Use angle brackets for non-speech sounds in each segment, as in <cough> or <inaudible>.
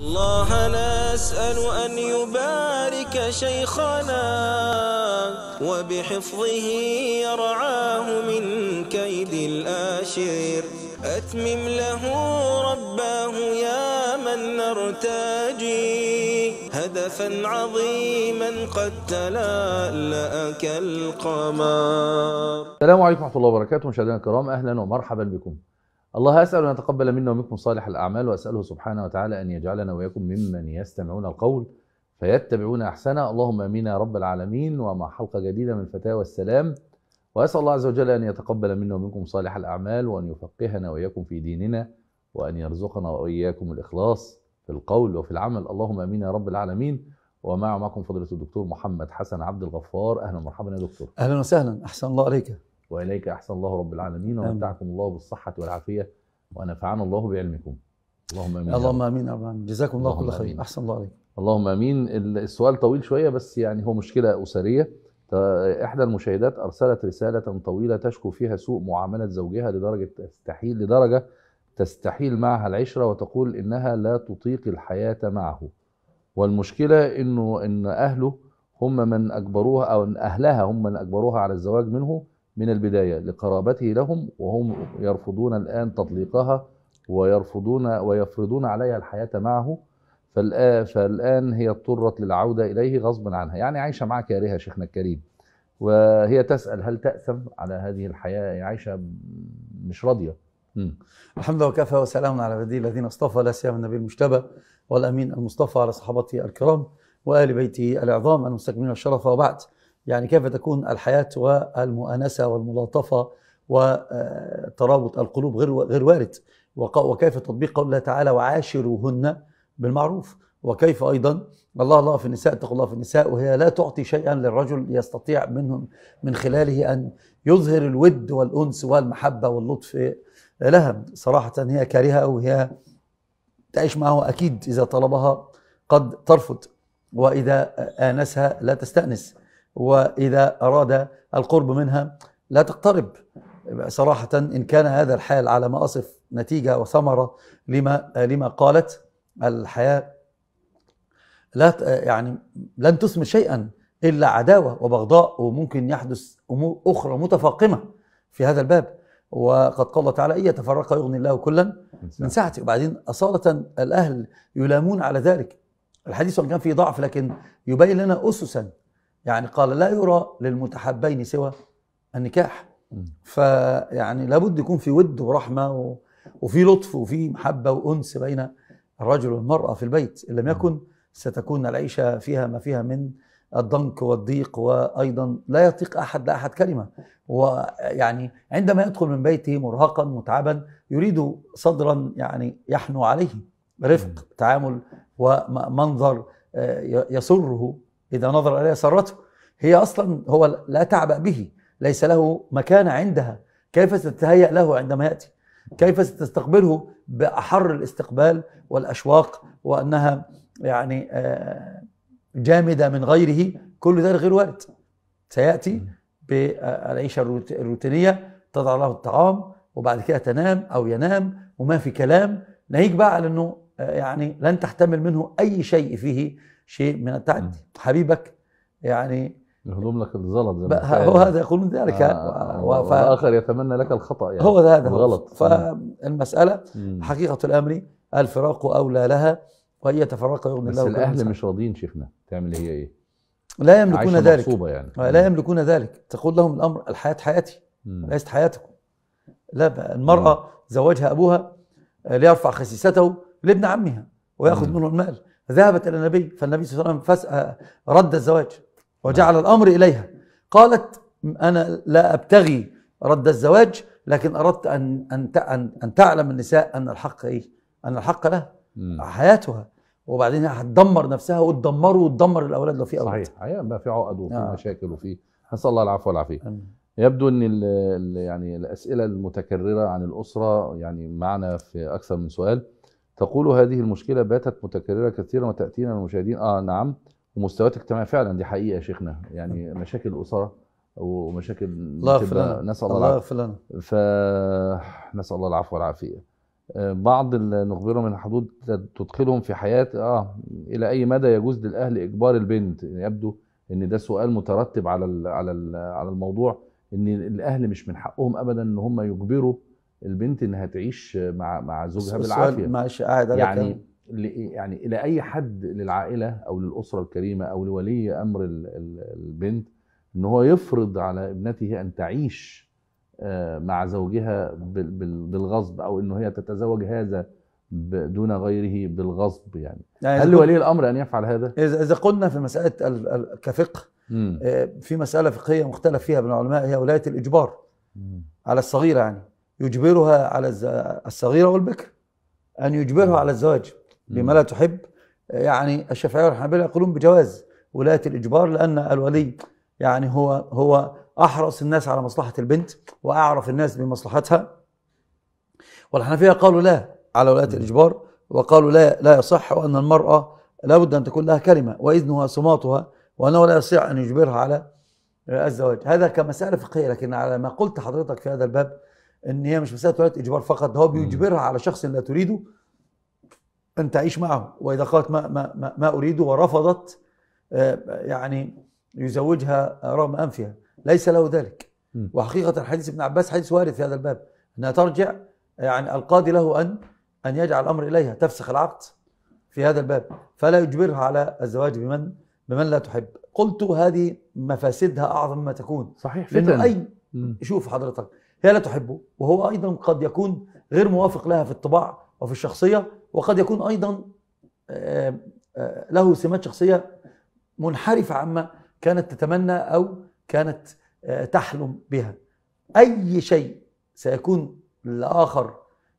الله نسأل أن يبارك شيخنا وبحفظه يرعاه من كيد الآشر أتمم له رباه يا من نرتجي هدفا عظيما قد تلألأ كالقمر السلام عليكم ورحمة الله وبركاته مشاهدينا الكرام أهلا ومرحبا بكم الله أسأل أن يتقبل منا ومنكم صالح الأعمال وأسأله سبحانه وتعالى أن يجعلنا وإياكم ممن يستمعون القول فيتبعون أحسنه اللهم آمين يا رب العالمين ومع حلقة جديدة من فتاوى السلام وأسأل الله عز وجل أن يتقبل منا ومنكم صالح الأعمال وأن يفقهنا وإياكم في ديننا وأن يرزقنا وإياكم الإخلاص في القول وفي العمل اللهم آمين يا رب العالمين ومع معكم فضيلة الدكتور محمد حسن عبد الغفار أهلا ومرحبا يا دكتور أهلا وسهلا أحسن الله عليك واليك احسن الله رب العالمين ومتعكم الله بالصحه والعافيه ونفعنا الله بعلمكم اللهم امين اللهم امين يا امين جزاكم الله كل خير احسن الله عليك اللهم امين السؤال طويل شويه بس يعني هو مشكله اسريه احدى المشاهدات ارسلت رساله طويله تشكو فيها سوء معامله زوجها لدرجه تستحيل لدرجه تستحيل معها العشره وتقول انها لا تطيق الحياه معه والمشكله انه ان اهله هم من اجبروها او ان اهلها هم من اجبروها على الزواج منه من البداية لقرابته لهم وهم يرفضون الآن تطليقها ويرفضون ويفرضون عليها الحياة معه فالآن هي اضطرت للعودة إليه غصبا عنها يعني عايشة معاه كارهة شيخنا الكريم وهي تسأل هل تأثم على هذه الحياة يعني عايشة مش راضية الحمد لله وكفى وسلام على عباده الذين اصطفى لا سيما النبي المجتبى والأمين المصطفى على صحابته الكرام وآل بيته العظام المستكملين الشرف وبعد يعني كيف تكون الحياة والمؤانسة والملاطفة وترابط القلوب غير غير وارد وكيف تطبيق قول الله تعالى وعاشروهن بالمعروف وكيف ايضا الله الله في النساء اتقوا الله في النساء وهي لا تعطي شيئا للرجل يستطيع منهم من خلاله ان يظهر الود والانس والمحبه واللطف لها صراحه هي كارهه وهي تعيش معه اكيد اذا طلبها قد ترفض واذا انسها لا تستانس وإذا أراد القرب منها لا تقترب صراحة إن كان هذا الحال على ما أصف نتيجة وثمرة لما لما قالت الحياة لا يعني لن تثمر شيئا إلا عداوة وبغضاء وممكن يحدث أمور أخرى متفاقمة في هذا الباب وقد قال الله تعالى إن يتفرق يغني الله كلا من سعته وبعدين أصالة الأهل يلامون على ذلك الحديث وإن كان فيه ضعف لكن يبين لنا أسسا يعني قال لا يرى للمتحبين سوى النكاح فيعني لابد يكون في ود ورحمه وفي لطف وفي محبه وانس بين الرجل والمراه في البيت ان لم يكن ستكون العيشه فيها ما فيها من الضنك والضيق وايضا لا يطيق احد لاحد كلمه ويعني عندما يدخل من بيته مرهقا متعبا يريد صدرا يعني يحنو عليه رفق تعامل ومنظر آه، يسره إذا نظر إليها سرته هي أصلا هو لا تعبأ به ليس له مكان عندها كيف ستتهيأ له عندما يأتي كيف ستستقبله بأحر الاستقبال والأشواق وأنها يعني آه، جامدة من غيره كل ذلك غير وارد سيأتي بالعيشة الروتينية تضع له الطعام وبعد كده تنام أو ينام وما في كلام ناهيك بقى على أنه آه، يعني لن تحتمل منه أي شيء فيه شيء من التعدي حبيبك يعني يهضم لك الزلط زي ما هو هذا يقولون ذلك آه, آه، ف... والاخر يتمنى لك الخطا يعني هو هذا الغلط فالمساله مم. حقيقه الامر الفراق اولى لها وهي تفرق يغني الله بس الاهل مش راضيين شيخنا تعمل هي ايه؟ لا يملكون ذلك يعني. لا يملكون ذلك تقول لهم الامر الحياه حياتي مم. ليست حياتكم لا المراه مم. زوجها ابوها ليرفع خسيسته لابن عمها وياخذ منه المال ذهبت إلى النبي فالنبي صلى الله عليه وسلم آه، رد الزواج وجعل الأمر إليها قالت أنا لا أبتغي رد الزواج لكن أردت أن أن أن, تعلم النساء أن الحق إيه؟ أن الحق لها حياتها وبعدين هتدمر نفسها وتدمر وتدمر الأولاد لو في أولاد صحيح أيوة، ما في عقد وفي آه. مشاكل وفي نسأل الله العفو والعافية يبدو ان الـ يعني الاسئله المتكرره عن الاسره يعني معنا في اكثر من سؤال تقول هذه المشكلة باتت متكررة كثيرا وتأتينا المشاهدين آه نعم ومستويات اجتماعية فعلا دي حقيقة يا شيخنا يعني مشاكل الأسرة ومشاكل الله نسأل الله يغفر ف فنسأل الله العفو والعافية آه، بعض نخبرهم من الحدود تدخلهم في حياة اه الى اي مدى يجوز للاهل اجبار البنت يعني يبدو ان ده سؤال مترتب على الـ على الـ على الموضوع ان الاهل مش من حقهم ابدا ان هم يجبروا البنت انها تعيش مع مع زوجها بالعافيه معلش قاعد يعني يعني الى اي حد للعائله او للاسره الكريمه او لولي امر البنت ان هو يفرض على ابنته ان تعيش آه، مع زوجها بالغصب او انه هي تتزوج هذا دون غيره بالغصب يعني, يعني هل لولي الامر ان يفعل هذا؟ اذا قلنا في مساله كفقه آه، في مساله فقهيه مختلف فيها بين العلماء هي ولايه الاجبار على الصغيره يعني يجبرها على الصغيرة والبكر أن يجبرها نعم. على الزواج نعم. بما لا تحب يعني الشافعية والحنابلة يقولون بجواز ولاية الإجبار لأن الولي يعني هو هو أحرص الناس على مصلحة البنت وأعرف الناس بمصلحتها والحنفية قالوا لا على ولاية نعم. الإجبار وقالوا لا لا يصح وأن المرأة لابد أن تكون لها كلمة وإذنها صماتها وأنه لا يصح أن يجبرها على الزواج هذا كمسألة فقهية لكن على ما قلت حضرتك في هذا الباب ان هي مش مساله ولايه اجبار فقط ده هو بيجبرها على شخص لا تريده ان تعيش معه واذا قالت ما ما ما اريده ورفضت آه، يعني يزوجها رغم انفها ليس له ذلك وحقيقه حديث ابن عباس حديث وارد في هذا الباب انها ترجع آه، يعني القاضي له ان ان يجعل الامر اليها تفسخ العقد في هذا الباب فلا يجبرها على الزواج بمن بمن لا تحب قلت هذه مفاسدها اعظم ما تكون صحيح لانه اي شوف حضرتك هي لا تحبه وهو أيضا قد يكون غير موافق لها في الطباع وفي الشخصية وقد يكون أيضا آه، آه، له سمات شخصية منحرفة عما كانت تتمنى أو كانت آه، تحلم بها أي شيء سيكون لاخر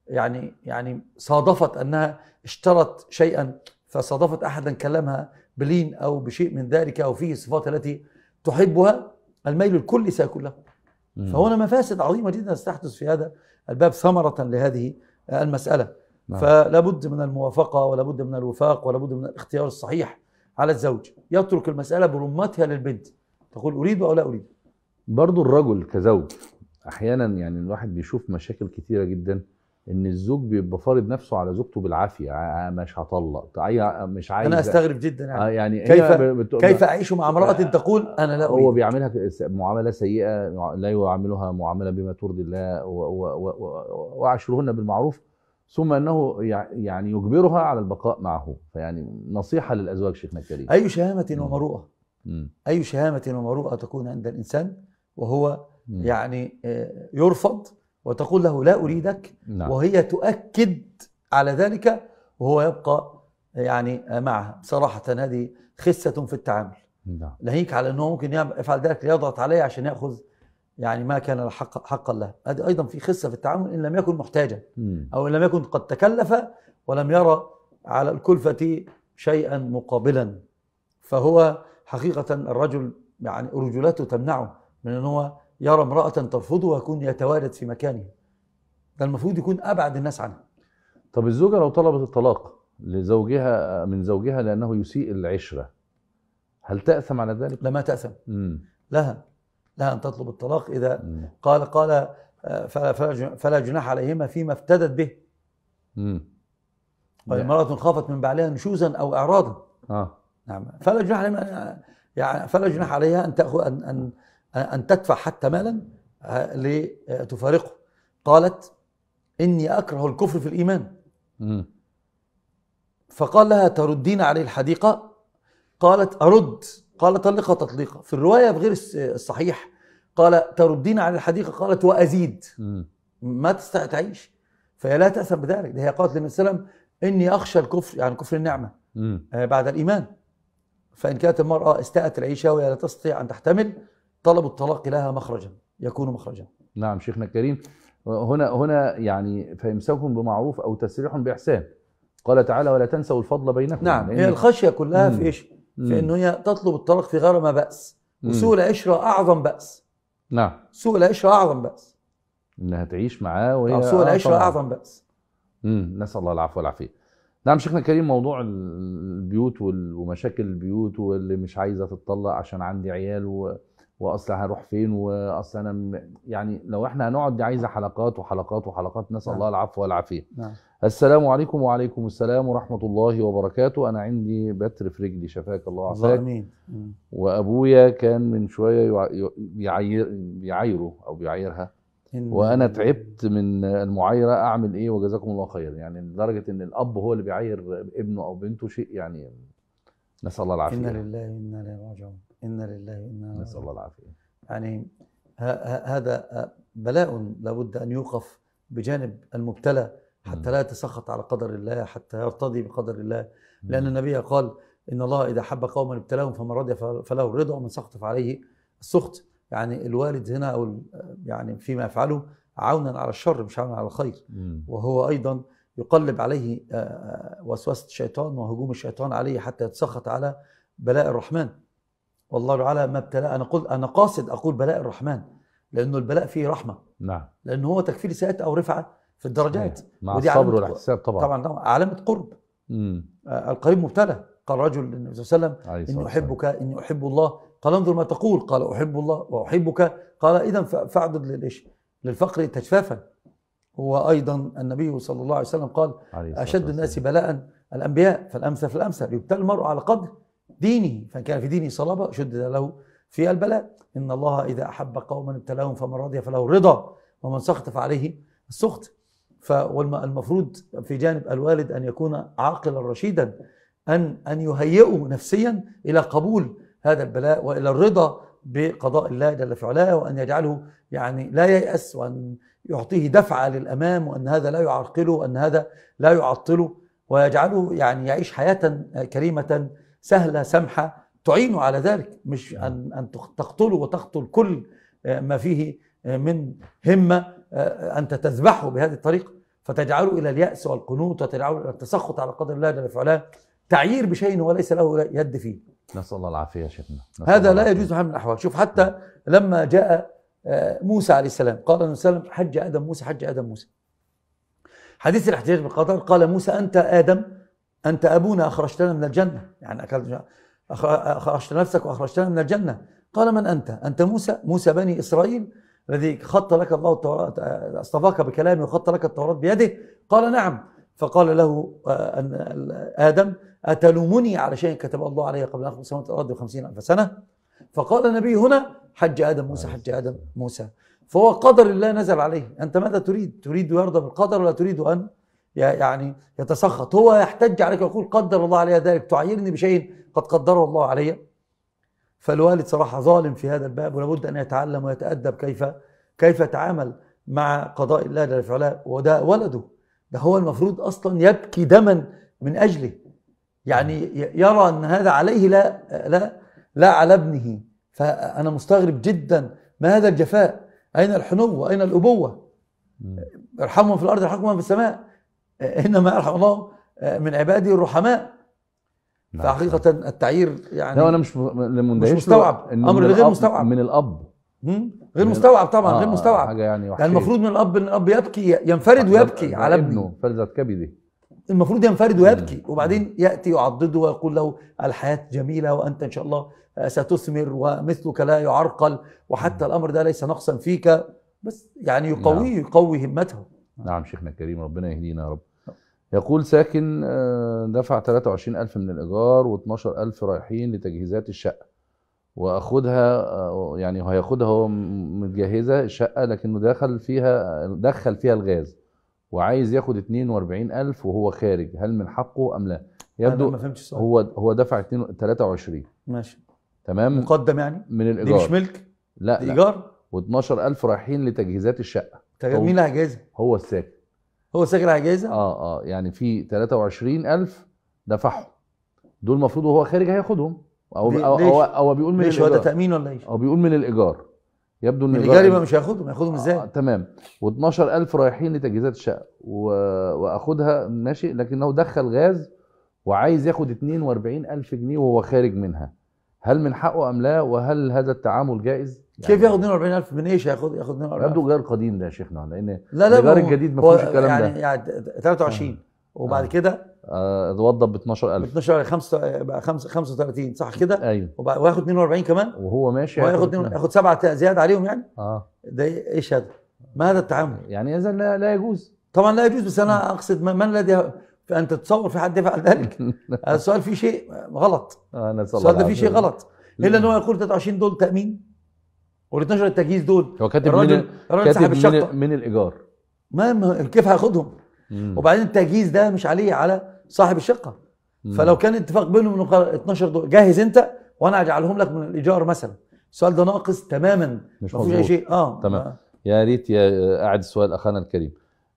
يعني يعني صادفت أنها اشترت شيئا فصادفت أحدا كلمها بلين أو بشيء من ذلك أو فيه الصفات التي تحبها الميل الكلي سيكون له فهنا مفاسد عظيمه جدا ستحدث في هذا الباب ثمره لهذه المساله نعم. فلا بد من الموافقه ولا بد من الوفاق ولا بد من الاختيار الصحيح على الزوج يترك المساله برمتها للبنت تقول اريد او لا اريد برضو الرجل كزوج احيانا يعني الواحد بيشوف مشاكل كثيره جدا ان الزوج بيبقى فارض نفسه على زوجته بالعافيه آه مش هطلق طيب، مش عايز انا استغرب جدا يعني, آه يعني كيف كيف اعيش مع امراه آه، تقول انا لا أريد. هو بيعاملها معامله سيئه لا يعاملها معامله بما ترضي الله وعشرهن بالمعروف ثم انه يعني يجبرها على البقاء معه فيعني نصيحه للازواج شيخنا الكريم اي شهامه ومروءه اي شهامه ومروءه تكون عند الانسان وهو يعني آه، يرفض وتقول له لا أريدك نعم. وهي تؤكد على ذلك وهو يبقى يعني معها صراحة هذه خسة في التعامل نعم. ناهيك على أنه ممكن يفعل ذلك ليضغط عليه عشان يأخذ يعني ما كان حق حقا له هذه أيضا في خسة في التعامل إن لم يكن محتاجا أو إن لم يكن قد تكلف ولم يرى على الكلفة شيئا مقابلا فهو حقيقة الرجل يعني رجولته تمنعه من أن هو يرى امرأة ترفضه ويكون يتوارد في مكانه ده المفروض يكون أبعد الناس عنها طب الزوجة لو طلبت الطلاق لزوجها من زوجها لأنه يسيء العشرة هل تأثم على ذلك؟ لا ما تأثم مم. لها لها أن تطلب الطلاق إذا مم. قال قال آه، فلا جناح عليهما فيما افتدت به امم امرأة خافت من بعلها نشوزا أو إعراضا آه. نعم فلا جناح عليها يعني فلا جناح عليها أن تأخذ أن أن أن تدفع حتى مالا آه، لتفارقه قالت إني أكره الكفر في الإيمان فقال لها تردين عليه الحديقة قالت أرد قال طلقها تطليقة في الرواية بغير الصحيح قال تردين على الحديقة قالت وأزيد ما تستطيع تعيش فهي لا تأثم بذلك هي قالت للنبي صلى الله عليه وسلم إني أخشى الكفر يعني كفر النعمة آه، بعد الإيمان فإن كانت المرأة استاءت العيشة وهي لا تستطيع أن تحتمل طلب الطلاق لها مخرجا يكون مخرجا نعم شيخنا الكريم هنا هنا يعني فيمسك بمعروف او تسريح باحسان قال تعالى ولا تنسوا الفضل بينكم نعم هي الخشيه كلها مم. في ايش في انه هي تطلب الطلاق في غير ما باس وسوء العشره اعظم باس نعم سوء العشره اعظم باس انها تعيش معاه وهي آه، سوء العشره آه، اعظم باس امم نسال الله العفو والعافيه نعم شيخنا الكريم موضوع البيوت ومشاكل البيوت واللي مش عايزه تتطلق عشان عندي عيال و... واصل هنروح فين واصل انا يعني لو احنا هنقعد دي عايزه حلقات وحلقات وحلقات نسال نعم. الله العفو والعافيه نعم. السلام عليكم وعليكم السلام ورحمه الله وبركاته انا عندي بتر في رجلي شفاك الله عافاك امين وابويا كان من شويه يعير بيعايره او بيعايرها وانا تعبت من المعايره اعمل ايه وجزاكم الله خير يعني لدرجه ان الاب هو اللي بيعاير ابنه او بنته شيء يعني نسال الله العافيه انا لله وانا اليه راجعون إنا لله وإنا نسأل الله العافية يعني هذا بلاء لابد أن يوقف بجانب المبتلى حتى لا يتسخط على قدر الله حتى يرتضي بقدر الله لأن النبي قال إن الله إذا حب قوما ابتلاهم فمن رضي فله الرضا ومن سخط فعليه السخط يعني الوالد هنا أو يعني فيما يفعله عونا على الشر مش عونا على الخير وهو أيضا يقلب عليه آه، آه، وسوسة الشيطان وهجوم الشيطان عليه حتى يتسخط على بلاء الرحمن والله تعالى ما ابتلى انا قلت انا قاصد اقول بلاء الرحمن لانه البلاء فيه رحمه نعم لانه هو تكفير سيئات او رفعه في الدرجات مع ودي الصبر والاحتساب طبعا طبعا طبعا علامه قرب آه القريب مبتلى قال رجل النبي صلى الله عليه وسلم اني احبك اني احب الله قال انظر ما تقول قال احب الله واحبك قال اذا فاعدد للايش للفقر تجفافا وايضا النبي صلى الله عليه وسلم قال عليه اشد الناس بلاء الانبياء فالامثل فالامثل يبتلى المرء على قدر ديني كان في ديني صلابة شدد له في البلاء إن الله إذا أحب قوما ابتلاهم فمن رضي فله الرضا ومن سخط فعليه السخط فالمفروض في جانب الوالد أن يكون عاقلا رشيدا أن أن يهيئه نفسيا إلى قبول هذا البلاء وإلى الرضا بقضاء الله جل في علاه وأن يجعله يعني لا ييأس وأن يعطيه دفعة للأمام وأن هذا لا يعرقله وأن هذا لا يعطله ويجعله يعني يعيش حياة كريمة سهله سمحه تعينه على ذلك مش نعم. ان ان تقتله وتقتل كل آه، ما فيه آه، من همه آه، انت تذبحه بهذه الطريقه فتجعله الى الياس والقنوط وتجعله الى التسخط على قدر الله جل وعلا تعيير بشيء وليس له يد فيه نسال الله العافيه يا شيخنا هذا لا يجوز حمل من الاحوال شوف حتى نعم. لما جاء موسى عليه السلام قال النبي صلى الله عليه وسلم حج ادم موسى حج ادم موسى حديث الاحتجاج بالقدر قال موسى انت ادم أنت أبونا أخرجتنا من الجنة يعني أكلت أخرجت نفسك وأخرجتنا من الجنة قال من أنت أنت موسى موسى بني إسرائيل الذي خط لك الله التوراة اصطفاك بكلامه وخط لك التوراة بيده قال نعم فقال له آه، آدم أتلومني على شيء كتب الله علي قبل أن سنوات الأرض والأرض ألف سنة فقال النبي هنا حج آدم موسى حج آدم موسى فهو قدر الله نزل عليه أنت ماذا تريد تريد يرضى بالقدر ولا تريد أن يعني يتسخط هو يحتج عليك ويقول قدر الله علي ذلك تعيرني بشيء قد قدره الله علي فالوالد صراحة ظالم في هذا الباب ولابد أن يتعلم ويتأدب كيف كيف يتعامل مع قضاء الله جل وعلا وده ولده ده هو المفروض أصلا يبكي دما من أجله يعني يرى أن هذا عليه لا لا لا على ابنه فأنا مستغرب جدا ما هذا الجفاء أين الحنو وأين الأبوة ارحمهم في الأرض ارحمهم في السماء آه، انما يرحم الله آه، من عباده الرحماء نعم. فحقيقه التعيير يعني لا انا مش مش مستوعب امر غير مستوعب من الاب غير مستوعب طبعا آه غير مستوعب حاجه يعني وحشية. يعني المفروض من الاب ان الاب يبكي ينفرد ويبكي على ابنه فرزه كبده المفروض ينفرد ويبكي وبعدين ياتي يعضده ويقول له الحياه جميله وانت ان شاء الله آه، ستثمر ومثلك لا يعرقل وحتى الامر ده ليس نقصا فيك بس يعني يقويه نعم. يقوي همته نعم شيخنا الكريم ربنا يهدينا يا رب يقول ساكن آه، دفع 23000 من الإيجار و12000 رايحين لتجهيزات الشقة وأخدها آه، يعني هياخدها هو متجهزة الشقة لكنه دخل فيها دخل فيها الغاز وعايز ياخد 42000 وهو خارج هل من حقه أم لا؟ يبدو ما فهمتش السؤال هو هو دفع 23 ماشي تمام مقدم يعني من الإيجار دي مش ملك؟ لا دي إيجار و12000 رايحين لتجهيزات الشقة مين اللي هو الساكن هو ساكن هيجازى؟ اه اه يعني في 23000 دفعهم دول المفروض وهو خارج هياخدهم او بي او, أو, أو بيقول من الايجار ده تامين ولا ايه؟ او بيقول من الايجار يبدو ان الايجار يبقى مش هياخدهم هياخدهم آه، ازاي؟ آه تمام و12000 رايحين لتجهيزات الشقه و... واخدها ماشي لكنه دخل غاز وعايز ياخد 42000 جنيه وهو خارج منها هل من حقه ام لا وهل هذا التعامل جائز؟ يعني كيف ياخد 42000 من ايش ياخد ياخد 42000 يبدو غير قديم ده يا شيخنا لان لا لا الجار الجديد ما فيهوش الكلام يعني ده يعني يعني 23 آه. وبعد آه. كده آه، اتوضب ب 12000 ب 12000 بقى 35 صح كده ايوه وياخد 42 كمان وهو ماشي وياخد ياخد سبعه زياده عليهم يعني اه ده ايش هذا؟ ما هذا التعامل؟ يعني اذا لا, لا يجوز طبعا لا يجوز بس انا اقصد من الذي انت تتصور في حد يفعل ذلك؟ <laughs> السؤال فيه شيء غلط انا السؤال ده فيه شيء غلط الا ان هو يقول 23 دول تامين وال 12 التجهيز دول هو كاتب الراجل من الراجل سحب من, من الايجار ما كيف هياخدهم وبعدين التجهيز ده مش عليه على صاحب الشقه مم. فلو كان اتفاق بينهم انه 12 دول جاهز انت وانا اجعلهم لك من الايجار مثلا السؤال ده ناقص تماما مش مفيش اي شيء اه تمام ما. يا ريت يا قاعد السؤال اخانا الكريم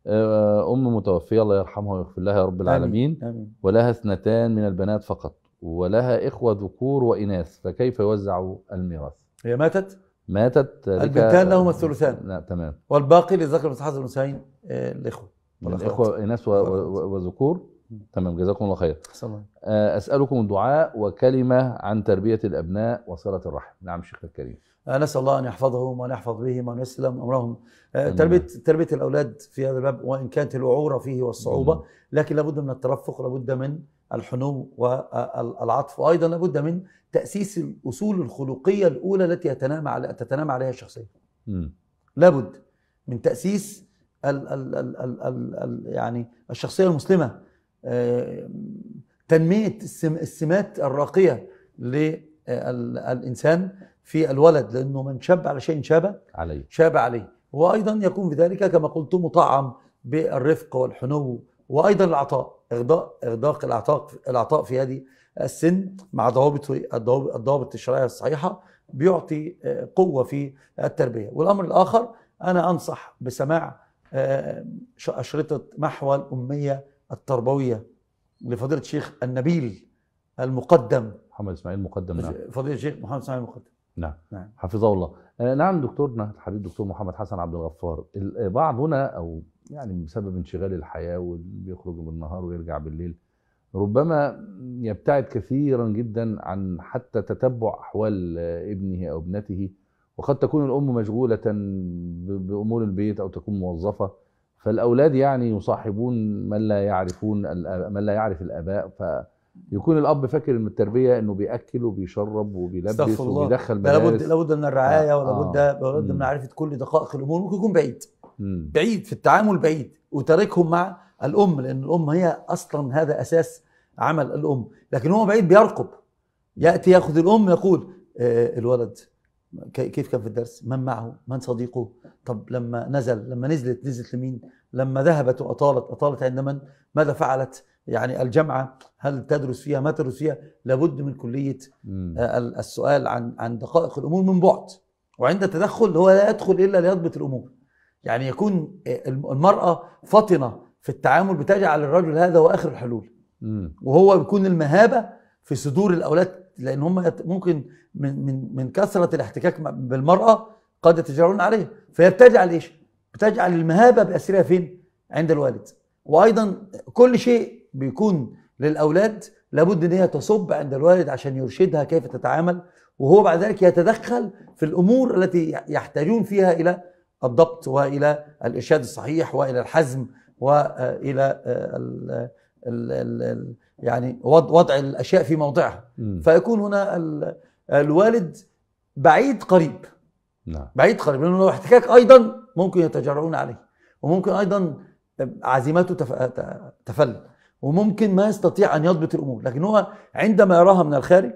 آه، ام متوفيه الله يرحمها ويغفر لها يا رب العالمين آمين. آمين. ولها اثنتان من البنات فقط ولها اخوه ذكور واناث فكيف يوزع الميراث هي ماتت ماتت البنتان لهما الثلثان لا تمام والباقي للذكر مثل حظ الانثيين الاخوه آه، الاخوه اناث وذكور تمام جزاكم الله خير آه، اسالكم الدعاء وكلمه عن تربيه الابناء وصله الرحم نعم شيخ الكريم آه، نسال الله ان يحفظهم وان يحفظ بهم وان يسلم امرهم تربيه تربيه الاولاد في هذا الباب وان كانت الوعوره فيه والصعوبه لكن لابد من الترفق لابد من الحنو والعطف وايضا لابد من تاسيس الاصول الخلقيه الاولى التي يتنامى على تتنامى عليها الشخصيه م. لابد من تاسيس ال ال ال الـ الـ الـ يعني الشخصيه المسلمه آه، تنميه السمات الراقيه للانسان آه، في الولد لانه من شاب على شيء شاب عليه شاب عليه وايضا يكون بذلك كما قلت مطعم بالرفق والحنو وايضا العطاء اغضاء اغداق العطاء العطاء في هذه السن مع ضوابط الضوابط الشرعيه الصحيحه بيعطي آه، قوه في التربيه والامر الاخر انا انصح بسماع آه، اشرطه محو الاميه التربويه لفضيله الشيخ النبيل المقدم محمد اسماعيل المقدم نعم فضيله الشيخ محمد اسماعيل المقدم نعم, نعم. حفظه الله آه، نعم دكتورنا نعم، الحبيب دكتور محمد حسن عبد الغفار بعضنا او يعني بسبب انشغال الحياه وبيخرج بالنهار ويرجع بالليل ربما يبتعد كثيرا جدا عن حتى تتبع أحوال ابنه أو ابنته وقد تكون الأم مشغولة بأمور البيت أو تكون موظفة فالأولاد يعني يصاحبون من لا يعرفون من لا يعرف الآباء ف يكون الاب فاكر ان التربيه انه بياكل وبيشرب وبيلبس وبيدخل مدارس لابد لابد من الرعايه آه. ولابد آه. لابد من معرفه كل دقائق الامور ممكن يكون بعيد مم. بعيد في التعامل بعيد وتاركهم مع الام لان الام هي اصلا هذا اساس عمل الام لكن هو بعيد بيرقب ياتي ياخذ الام يقول آه، الولد كيف كان في الدرس من معه من صديقه طب لما نزل لما نزلت نزلت لمين لما ذهبت واطالت اطالت عند من ماذا فعلت يعني الجامعه هل تدرس فيها ما تدرس فيها لابد من كليه آه، السؤال عن عن دقائق الامور من بعد وعند التدخل هو لا يدخل الا ليضبط الامور يعني يكون آه، المراه فطنه في التعامل بتجعل الرجل هذا هو اخر الحلول وهو بيكون المهابه في صدور الاولاد لان هم ممكن من من من كثره الاحتكاك بالمراه قد يتجرؤون عليها فهي بتجعل ايش؟ بتجعل المهابه باسرها فين؟ عند الوالد وايضا كل شيء بيكون للاولاد لابد ان هي تصب عند الوالد عشان يرشدها كيف تتعامل وهو بعد ذلك يتدخل في الامور التي يحتاجون فيها الى الضبط والى الارشاد الصحيح والى الحزم والى آه، ال ال يعني وضع, وضع الاشياء في موضعها فيكون هنا الوالد بعيد قريب نعم بعيد قريب لانه لو احتكاك ايضا ممكن يتجرؤون عليه وممكن ايضا عزيمته تفل وممكن ما يستطيع ان يضبط الامور لكن هو عندما يراها من الخارج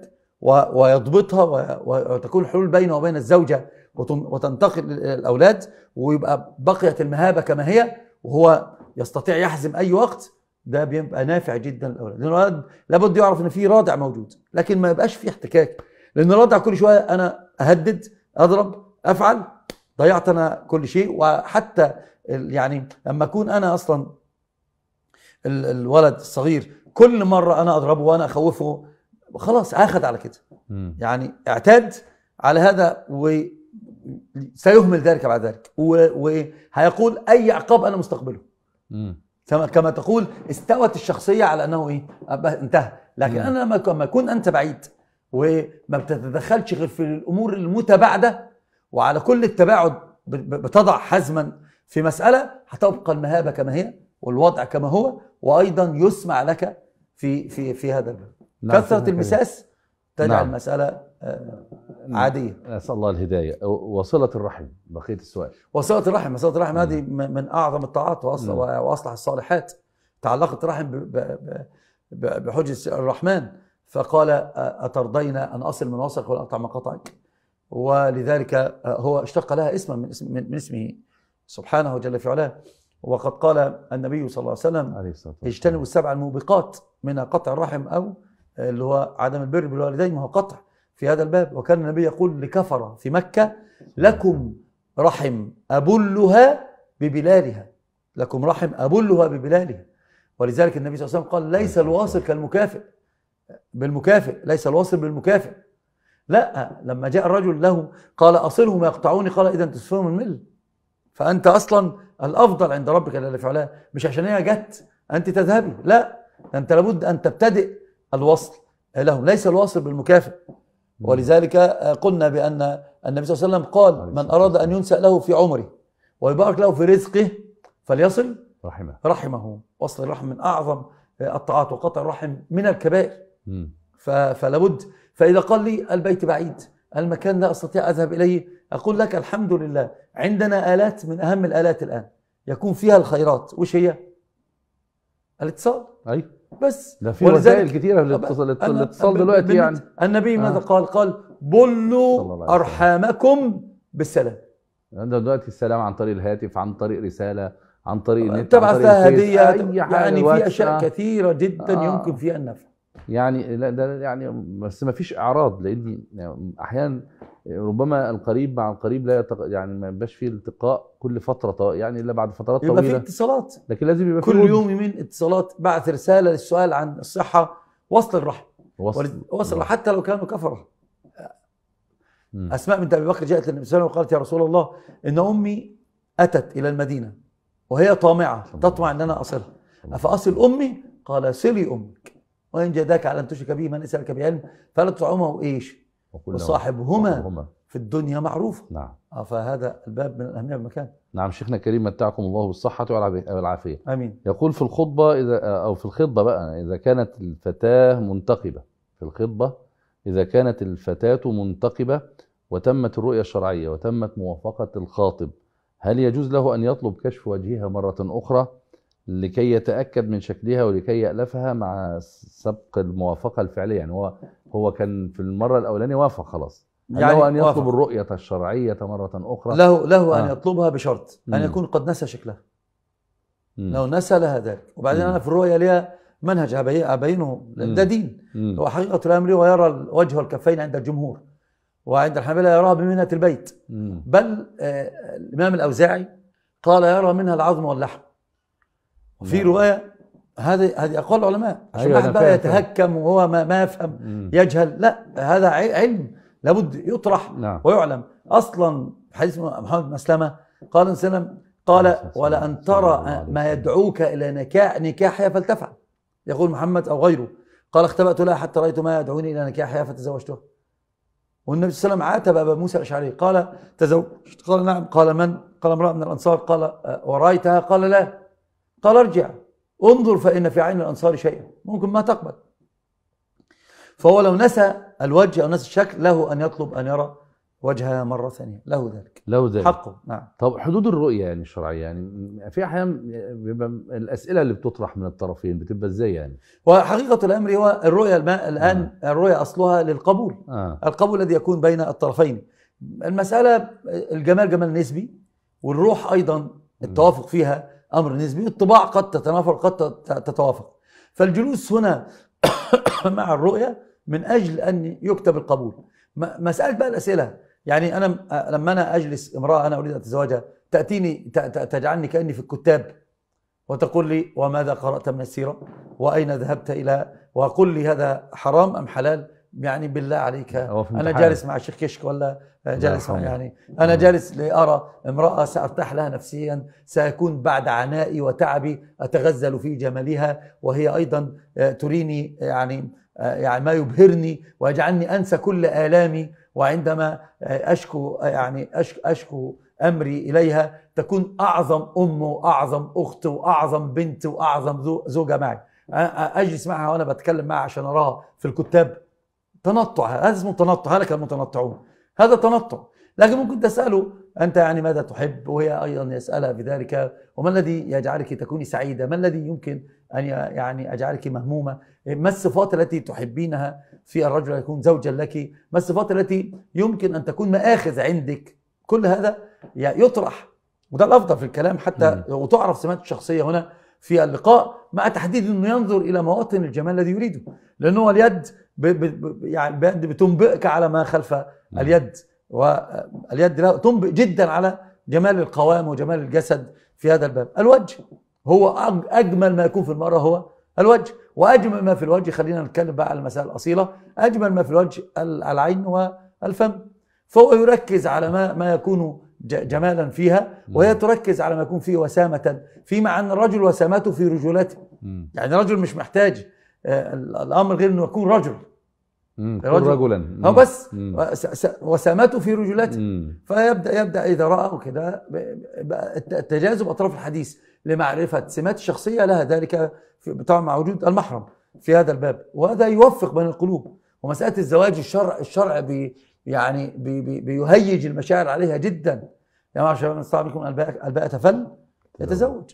ويضبطها وتكون حلول بينه وبين الزوجه وتنتقل الاولاد ويبقى بقيت المهابه كما هي وهو يستطيع يحزم اي وقت ده بيبقى نافع جدا للاولاد لان الاولاد لابد يعرف ان في رادع موجود لكن ما يبقاش في احتكاك لان الرادع كل شويه انا اهدد اضرب افعل ضيعت انا كل شيء وحتى يعني لما اكون انا اصلا الولد الصغير كل مره انا اضربه وانا اخوفه خلاص اخذ على كده يعني اعتاد على هذا وسيهمل ذلك بعد ذلك وهيقول اي عقاب انا مستقبله كما تقول استوت الشخصيه على انه ايه انتهى لكن نعم. انا لما أكون انت بعيد وما بتتدخلش غير في الامور المتباعده وعلى كل التباعد بتضع حزما في مساله هتبقى المهابه كما هي والوضع كما هو وايضا يسمع لك في في في هذا الباب نعم، كثره المساس تجعل نعم. المساله نعم. عاديه نسال الله الهدايه وصله الرحم بقيه السؤال وصله الرحم وصله الرحم هذه نعم. من اعظم الطاعات نعم. واصلح الصالحات تعلقت الرحم بحجه الرحمن فقال اترضين ان اصل من وصلك والاقطع من قطعك ولذلك هو اشتق لها اسما من, اسم من اسمه سبحانه جل في علاه وقد قال النبي صلى الله عليه وسلم اجتنبوا السبع الموبقات من قطع الرحم او آه، اللي هو عدم البر بالوالدين وهو قطع في هذا الباب وكان النبي يقول لكفرة في مكة لكم رحم أبلها ببلالها لكم رحم أبلها ببلالها ولذلك النبي صلى الله عليه وسلم قال ليس نعم. الواصل كالمكافئ بالمكافئ ليس الواصل بالمكافئ لا لما جاء الرجل له قال أصلهم يقطعوني قال إذا تصفهم المل فأنت أصلا الأفضل عند ربك الذي فعلها مش عشان هي جت أنت تذهبي لا أنت لابد أن تبتدئ الوصل لهم ليس الواصل بالمكافئ ولذلك آه، قلنا بأن النبي صلى الله عليه وسلم قال من أراد أن ينسأ له في عمره ويبارك له في رزقه فليصل رحمه رحمه وصل الرحم من أعظم آه، الطاعات وقطع الرحم من الكبائر فلابد فإذا قال لي البيت بعيد المكان لا أستطيع أذهب إليه أقول لك الحمد لله عندنا آلات من أهم الآلات الآن يكون فيها الخيرات وش هي؟ الاتصال أيوه بس ده في وسائل كتيره للاتصال دلوقتي يعني النبي ماذا آه. قال؟ قال بلوا ارحامكم بالسلام ده دلوقتي السلام عن طريق الهاتف عن طريق رساله عن طريق النت تبعث هديه يعني في اشياء كثيره جدا آه. يمكن فيها النفع يعني لا ده يعني بس ما فيش اعراض لاني احيانا ربما القريب مع القريب لا يتق... يعني ما يبقاش فيه التقاء كل فتره طو... يعني الا بعد فترات طويله يبقى في اتصالات لكن لازم يبقى كل يوم يومين اتصالات بعث رساله للسؤال عن الصحه وصل الرحم وصل, وصل حتى لو كانوا كفره اسماء بنت ابي بكر جاءت للنبي صلى الله عليه وسلم وقالت يا رسول الله ان امي اتت الى المدينه وهي طامعه تطمع ان انا اصلها افاصل امي قال صلي امك وان جداك على ان تشرك به من اسالك بعلم فلا تطعمه ايش وصاحبهما في الدنيا معروفة نعم آه فهذا الباب من الأهمية بالمكان نعم شيخنا الكريم متعكم الله بالصحة والعافية آمين يقول في الخطبة إذا آه، أو في الخطبة بقى إذا كانت الفتاة منتقبة في الخطبة إذا كانت الفتاة منتقبة وتمت الرؤية الشرعية وتمت موافقة الخاطب هل يجوز له أن يطلب كشف وجهها مرة أخرى لكي يتأكد من شكلها ولكي يألفها مع سبق الموافقة الفعلية يعني هو هو كان في المره الاولانيه وافق خلاص يعني له ان يطلب وافق. الرؤيه الشرعيه مره اخرى له له آه. ان يطلبها بشرط ان يكون قد نسى شكلها مم. لو نسى لها ذلك وبعدين مم. انا في الرؤيه ليها منهج ابينه ده دين مم. هو حقيقه الامر ويرى الوجه والكفين عند الجمهور وعند الحنابلة يراها بمنة البيت مم. بل آه الإمام الأوزاعي قال يرى منها العظم واللحم وفي نعم. رواية هذه هذه اقوال العلماء عشان أيوة واحد بقى يتهكم وهو ما, ما يفهم مم. يجهل لا هذا علم لابد يطرح نعم. ويعلم اصلا حديث محمد بن مسلمه قال ان سلم قال ولا ان ترى ما يدعوك الى نكاح نكاحها فلتفعل يقول محمد او غيره قال اختبأت لها حتى رايت ما يدعوني الى نكاحها فتزوجتها والنبي صلى الله عليه وسلم عاتب ابا موسى الاشعري قال تزوجت قال نعم قال من قال امراه من الانصار قال أه، ورايتها قال لا قال ارجع انظر فإن في عين الأنصار شيئا ممكن ما تقبل فهو لو نسى الوجه أو نسى الشكل له أن يطلب أن يرى وجهها مرة ثانية له ذلك له ذلك حقه نعم طب حدود الرؤية يعني الشرعية يعني في أحيانا بيبقى الأسئلة اللي بتطرح من الطرفين بتبقى إزاي يعني؟ وحقيقة الأمر هو الرؤية الآن آه. الرؤية أصلها للقبول آه. القبول الذي يكون بين الطرفين المسألة الجمال جمال نسبي والروح أيضا نعم. التوافق فيها امر نسبي الطباع قد تتنافر قد تتوافق فالجلوس هنا <coughs> مع الرؤيه من اجل ان يكتب القبول مساله بقى الاسئله يعني انا لما انا اجلس امراه انا اريد ان اتزوجها تاتيني تجعلني كاني في الكتاب وتقول لي وماذا قرات من السيره واين ذهبت الى وقل لي هذا حرام ام حلال يعني بالله عليك انا جالس مع الشيخ كشك ولا جالس مع يعني انا جالس لارى امراه سارتاح لها نفسيا سيكون بعد عنائي وتعبي اتغزل في جمالها وهي ايضا آه، تريني آه، يعني آه، يعني ما يبهرني ويجعلني انسى كل الامي وعندما اشكو يعني اشكو, أشكو امري اليها تكون اعظم ام واعظم اخت واعظم بنت واعظم زوجه معي اجلس معها وانا بتكلم معها عشان اراها في الكتاب تنطع هذا اسمه تنطع هلك المتنطعون هذا تنطع لكن ممكن تسأله أنت يعني ماذا تحب وهي أيضا يسألها بذلك وما الذي يجعلك تكوني سعيدة ما الذي يمكن أن يعني أجعلك مهمومة ما الصفات التي تحبينها في الرجل يكون زوجا لك ما الصفات التي يمكن أن تكون مآخذ عندك كل هذا يطرح وده الأفضل في الكلام حتى وتعرف سمات الشخصية هنا في اللقاء مع تحديد انه ينظر الى مواطن الجمال الذي يريده لانه هو اليد ب ب يعني بتنبئك على ما خلف نعم. اليد واليد تنبئ جدا على جمال القوام وجمال الجسد في هذا الباب الوجه هو اجمل ما يكون في المراه هو الوجه واجمل ما في الوجه خلينا نتكلم بقى على المسائل الاصيله اجمل ما في الوجه العين والفم فهو يركز على ما ما يكون جمالا فيها وهي تركز على ما يكون فيه وسامة فيما أن الرجل وسامته في رجولته يعني رجل مش محتاج آه، الأمر غير أنه يكون رجل رجل رجلا هو بس وسامته في رجولته فيبدا يبدا اذا راى وكذا تجاذب اطراف الحديث لمعرفه سمات الشخصيه لها ذلك طبعا مع وجود المحرم في هذا الباب وهذا يوفق بين القلوب ومساله الزواج الشرع الشرع يعني بي بي بيهيج المشاعر عليها جدا يا معشر الشباب استطاع منكم الباء فل يتزوج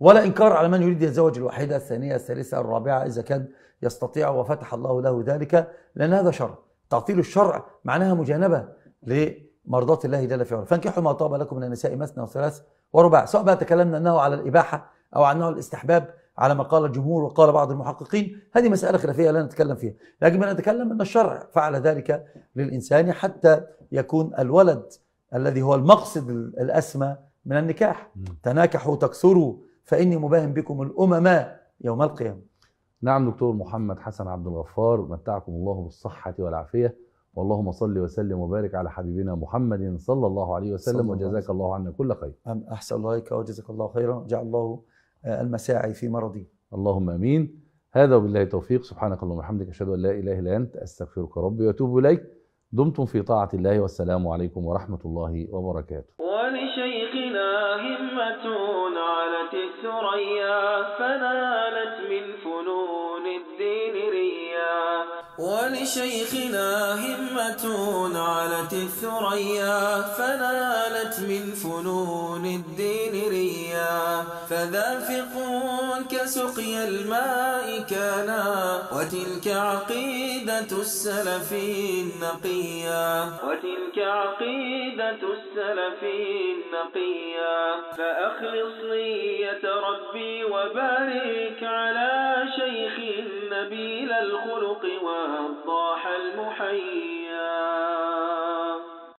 ولا انكار على من يريد يتزوج الواحده الثانيه الثالثه الرابعه اذا كان يستطيع وفتح الله له ذلك لان هذا شرع تعطيل الشرع معناها مجانبه لمرضاة الله جل في علاه فانكحوا ما طاب لكم من النساء مثنى وثلاث ورباع سواء بقى تكلمنا انه على الاباحه او عنه الاستحباب على ما قال الجمهور وقال بعض المحققين هذه مسألة خلافية لا نتكلم فيها لكن نتكلم أن الشرع فعل ذلك للإنسان حتى يكون الولد الذي هو المقصد الأسمى من النكاح تناكحوا تكسروا فإني مباهم بكم الأمم يوم القيامة نعم دكتور محمد حسن عبد الغفار متعكم الله بالصحة والعافية واللهم صل وسلم وبارك على حبيبنا محمد صلى الله عليه وسلم وجزاك الله عنا كل خير أحسن الله إليك وجزاك الله خيرا جعل الله المساعي في مرضي اللهم امين هذا وبالله التوفيق سبحانك اللهم وبحمدك اشهد ان لا اله الا انت استغفرك ربي واتوب اليك دمتم في طاعه الله والسلام عليكم ورحمه الله وبركاته ولشيخنا همة علت الثريا فنالت من فنون الدين ريا ولشيخنا همة علت الثريا فنالت من فنون الدين ذافق كسقي الماء كانا وتلك عقيدة السلف نقيا وتلك عقيدة السلف نقيا فأخلص نية ربي وبارك على شيخ نبيل الخلق والضاح المحيا